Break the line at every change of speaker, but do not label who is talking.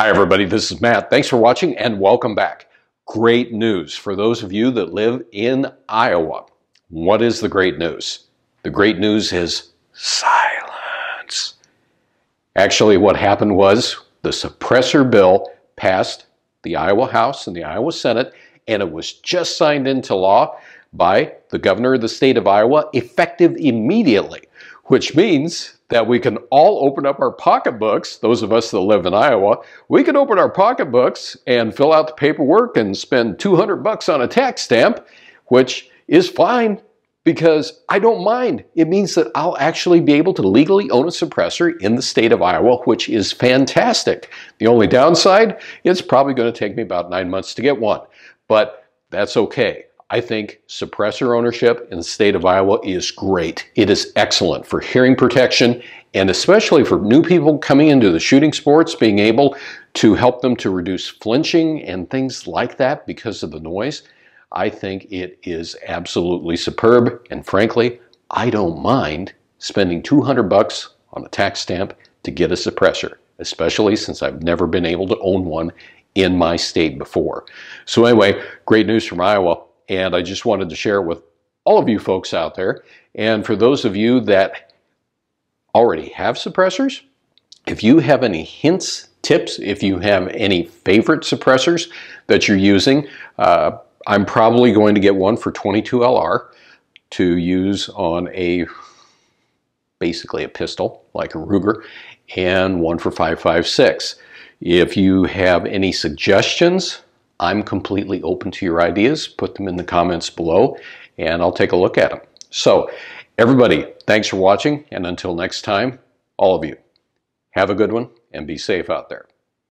Hi, everybody. This is Matt. Thanks for watching and welcome back. Great news for those of you that live in Iowa. What is the great news? The great news is silence. Actually, what happened was the suppressor bill passed the Iowa House and the Iowa Senate, and it was just signed into law by the governor of the state of Iowa effective immediately which means that we can all open up our pocketbooks, those of us that live in Iowa, we can open our pocketbooks and fill out the paperwork and spend 200 bucks on a tax stamp, which is fine because I don't mind. It means that I'll actually be able to legally own a suppressor in the state of Iowa, which is fantastic. The only downside, it's probably going to take me about nine months to get one, but that's okay. I think suppressor ownership in the state of Iowa is great. It is excellent for hearing protection and especially for new people coming into the shooting sports, being able to help them to reduce flinching and things like that because of the noise. I think it is absolutely superb. And frankly, I don't mind spending 200 bucks on a tax stamp to get a suppressor, especially since I've never been able to own one in my state before. So anyway, great news from Iowa. And I just wanted to share with all of you folks out there. And for those of you that already have suppressors, if you have any hints, tips, if you have any favorite suppressors that you're using, uh, I'm probably going to get one for 22LR to use on a basically a pistol like a Ruger and one for 556. If you have any suggestions I'm completely open to your ideas. Put them in the comments below and I'll take a look at them. So, everybody, thanks for watching. And until next time, all of you, have a good one and be safe out there.